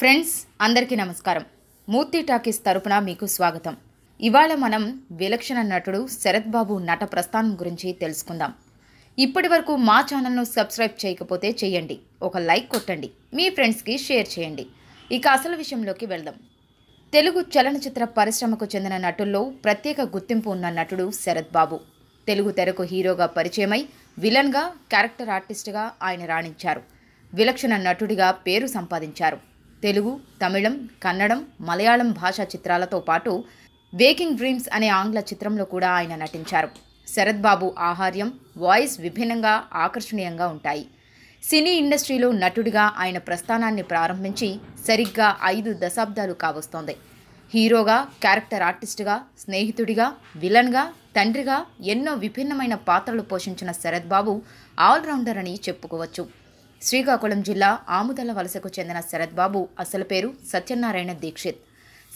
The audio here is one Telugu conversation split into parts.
ఫ్రెండ్స్ అందరికీ నమస్కారం మూర్తి టాకీస్ తరపున మీకు స్వాగతం ఇవాళ మనం విలక్షణ నటుడు శరత్ బాబు నట ప్రస్థానం గురించి తెలుసుకుందాం ఇప్పటి వరకు మా ఛానల్ను సబ్స్క్రైబ్ చేయకపోతే చేయండి ఒక లైక్ కొట్టండి మీ ఫ్రెండ్స్కి షేర్ చేయండి ఇక అసలు విషయంలోకి వెళ్దాం తెలుగు చలనచిత్ర పరిశ్రమకు చెందిన నటుల్లో ప్రత్యేక గుర్తింపు ఉన్న నటుడు శరత్ బాబు తెలుగు తెరకు హీరోగా పరిచయమై విలన్గా క్యారెక్టర్ ఆర్టిస్ట్గా ఆయన రాణించారు విలక్షణ నటుడిగా పేరు సంపాదించారు తెలుగు తమిళం కన్నడం మలయాళం భాషా చిత్రాలతో పాటు వేకింగ్ డ్రీమ్స్ అనే ఆంగ్ల చిత్రంలో కూడా ఆయన నటించారు శరత్బాబు ఆహార్యం వాయిస్ విభిన్నంగా ఆకర్షణీయంగా ఉంటాయి సినీ ఇండస్ట్రీలో నటుడిగా ఆయన ప్రస్థానాన్ని ప్రారంభించి సరిగ్గా ఐదు దశాబ్దాలు కావస్తోంది హీరోగా క్యారెక్టర్ ఆర్టిస్టుగా స్నేహితుడిగా విలన్గా తండ్రిగా ఎన్నో విభిన్నమైన పాత్రలు పోషించిన శరత్బాబు ఆల్రౌండర్ అని చెప్పుకోవచ్చు శ్రీకాకుళం జిల్లా ఆముదల వలసకు చెందిన శరత్ బాబు అసలు పేరు సత్యనారాయణ దీక్షిత్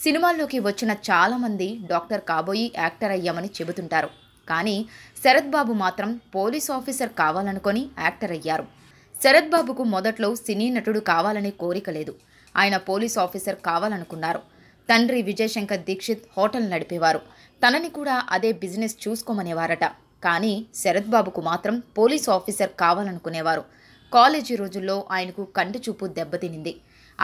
సినిమాల్లోకి వచ్చిన చాలామంది డాక్టర్ కాబోయి యాక్టర్ అయ్యామని చెబుతుంటారు కానీ శరత్ బాబు మాత్రం పోలీస్ ఆఫీసర్ కావాలనుకొని యాక్టర్ అయ్యారు శరత్ బాబుకు మొదట్లో సినీ నటుడు కావాలనే కోరిక లేదు ఆయన పోలీస్ ఆఫీసర్ కావాలనుకున్నారు తండ్రి విజయశంకర్ దీక్షిత్ హోటల్ నడిపేవారు తనని కూడా అదే బిజినెస్ చూసుకోమనేవారట కానీ శరత్ బాబుకు మాత్రం పోలీస్ ఆఫీసర్ కావాలనుకునేవారు కాలేజీ రోజుల్లో ఆయనకు కంటి చూపు దెబ్బతినింది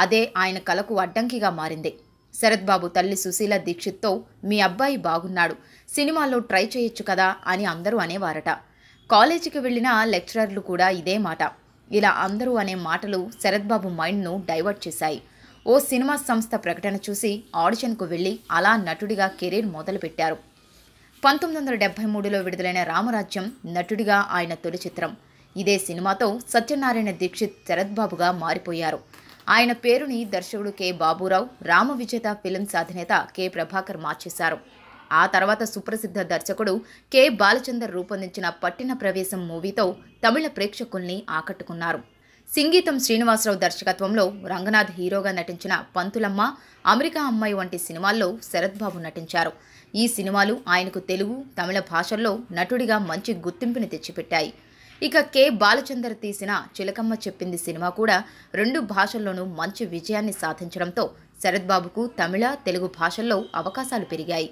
అదే ఆయన కలకు అడ్డంకిగా మారింది శరత్బాబు తల్లి సుశీల దీక్షిత్తో మీ అబ్బాయి బాగున్నాడు సినిమాల్లో ట్రై చేయొచ్చు కదా అని అందరూ అనేవారట కాలేజీకి వెళ్ళిన లెక్చరర్లు కూడా ఇదే మాట ఇలా అందరూ అనే మాటలు శరత్బాబు మైండ్ను డైవర్ట్ చేశాయి ఓ సినిమా సంస్థ ప్రకటన చూసి ఆడిషన్కు వెళ్ళి అలా నటుడిగా కెరీర్ మొదలుపెట్టారు పంతొమ్మిది వందల డెబ్బై మూడులో విడుదలైన రామరాజ్యం నటుడిగా ఆయన తొలి చిత్రం ఇదే సినిమాతో సత్యనారాయణ దీక్షిత్ శరత్బాబుగా మారిపోయారు ఆయన పేరుని దర్శకుడు కె బాబురావు రామ విజేత ఫిలిమ్స్ అధినేత కె ప్రభాకర్ మార్చేశారు ఆ తర్వాత సుప్రసిద్ధ దర్శకుడు కె బాలచందర్ రూపొందించిన పట్టిన ప్రవేశం మూవీతో తమిళ ప్రేక్షకుల్ని ఆకట్టుకున్నారు సంగీతం శ్రీనివాసరావు దర్శకత్వంలో రంగనాథ్ హీరోగా నటించిన పంతులమ్మ అమెరికా అమ్మాయి వంటి సినిమాల్లో శరత్బాబు నటించారు ఈ సినిమాలు ఆయనకు తెలుగు తమిళ భాషల్లో నటుడిగా మంచి గుర్తింపుని తెచ్చిపెట్టాయి ఇక కె బాలచందర్ తీసిన చిలకమ్మ చెప్పింది సినిమా కూడా రెండు భాషల్లోనూ మంచి విజయాన్ని సాధించడంతో శరత్ బాబుకు తమిళ తెలుగు భాషల్లో అవకాశాలు పెరిగాయి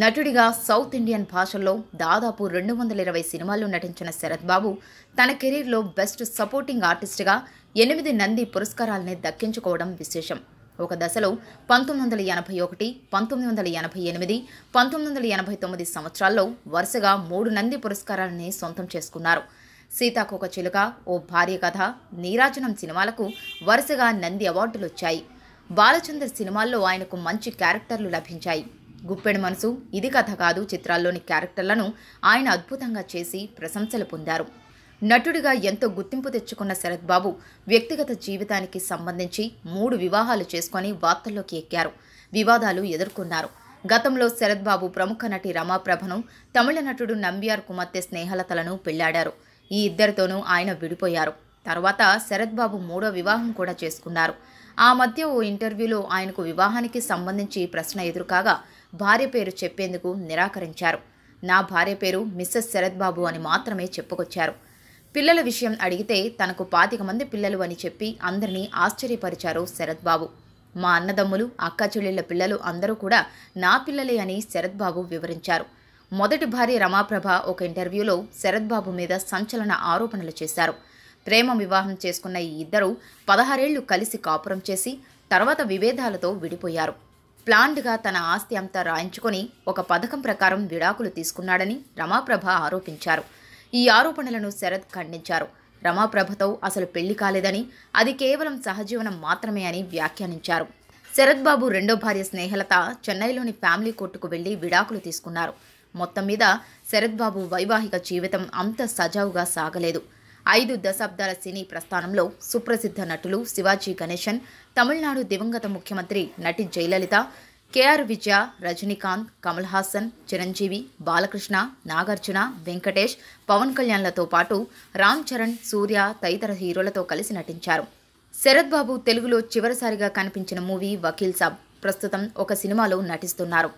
నటుడిగా సౌత్ ఇండియన్ భాషల్లో దాదాపు రెండు వందల ఇరవై సినిమాల్లో నటించిన శరత్ బాబు తన కెరీర్లో బెస్ట్ సపోర్టింగ్ ఆర్టిస్ట్గా ఎనిమిది నంది పురస్కారాలని దక్కించుకోవడం విశేషం ఒక దశలో పంతొమ్మిది వందల ఎనభై ఒకటి పంతొమ్మిది వందల ఎనభై ఎనిమిది పంతొమ్మిది వందల ఎనభై తొమ్మిది సంవత్సరాల్లో వరుసగా మూడు నంది పురస్కారాలని సొంతం చేసుకున్నారు సీతాకోక చిలుక ఓ భార్య కథ నీరాజనం సినిమాలకు వరుసగా నంది అవార్డులు వచ్చాయి బాలచందర్ సినిమాల్లో ఆయనకు మంచి క్యారెక్టర్లు లభించాయి గుప్పెడు మనసు ఇది కథ కాదు చిత్రాల్లోని క్యారెక్టర్లను ఆయన అద్భుతంగా చేసి ప్రశంసలు పొందారు నటుడిగా ఎంతో గుర్తింపు తెచ్చుకున్న శరత్ బాబు వ్యక్తిగత జీవితానికి సంబంధించి మూడు వివాహాలు చేసుకొని వార్తల్లోకి ఎక్కారు వివాదాలు ఎదుర్కొన్నారు గతంలో శరత్ బాబు ప్రముఖ నటి రమాప్రభను తమిళ నటుడు నంబియార్ కుమార్తె స్నేహలతలను పెళ్లాడారు ఈ ఇద్దరితోనూ ఆయన విడిపోయారు తర్వాత శరత్ బాబు మూడో వివాహం కూడా చేసుకున్నారు ఆ మధ్య ఓ ఇంటర్వ్యూలో ఆయనకు వివాహానికి సంబంధించి ప్రశ్న ఎదురుకాగా భార్య పేరు చెప్పేందుకు నిరాకరించారు నా భార్య పేరు మిస్సెస్ శరత్ బాబు అని మాత్రమే చెప్పుకొచ్చారు పిల్లల విషయం అడిగితే తనకు పాతిక మంది పిల్లలు అని చెప్పి అందరినీ ఆశ్చర్యపరిచారు శరత్ బాబు మా అన్నదమ్ములు అక్కచెల్లెళ్ల పిల్లలు అందరూ కూడా నా పిల్లలే అని శరత్ బాబు వివరించారు మొదటి భార్య రమాప్రభ ఒక ఇంటర్వ్యూలో శరద్బాబు మీద సంచలన ఆరోపణలు చేశారు ప్రేమ వివాహం చేసుకున్న ఈ ఇద్దరు పదహారేళ్లు కలిసి కాపురం చేసి తర్వాత విభేదాలతో విడిపోయారు ప్లాంట్గా తన ఆస్తి అంతా రాయించుకొని ఒక పథకం ప్రకారం విడాకులు తీసుకున్నాడని రమాప్రభ ఆరోపించారు ఈ ఆరోపణలను శరద్ ఖండించారు రమాప్రభతో అసలు పెళ్లి కాలేదని అది కేవలం సహజీవనం మాత్రమే అని వ్యాఖ్యానించారు శరద్బాబు రెండో భార్య స్నేహలత చెన్నైలోని ఫ్యామిలీ కోర్టుకు వెళ్లి విడాకులు తీసుకున్నారు మొత్తం మీద శరత్బాబు వైవాహిక జీవితం అంత సజావుగా సాగలేదు ఐదు దశాబ్దాల సినీ ప్రస్థానంలో సుప్రసిద్ధ నటులు శివాజీ గణేశన్ తమిళనాడు దివంగత ముఖ్యమంత్రి నటి జయలలిత కేఆర్ విజయ రజనీకాంత్ కమల్ హాసన్ చిరంజీవి బాలకృష్ణ నాగార్జున వెంకటేష్ పవన్ కళ్యాణ్లతో పాటు రామ్ చరణ్ సూర్య తదితర హీరోలతో కలిసి నటించారు శరత్బాబు తెలుగులో చివరిసారిగా కనిపించిన మూవీ వకీల్ సాబ్ ప్రస్తుతం ఒక సినిమాలో నటిస్తున్నారు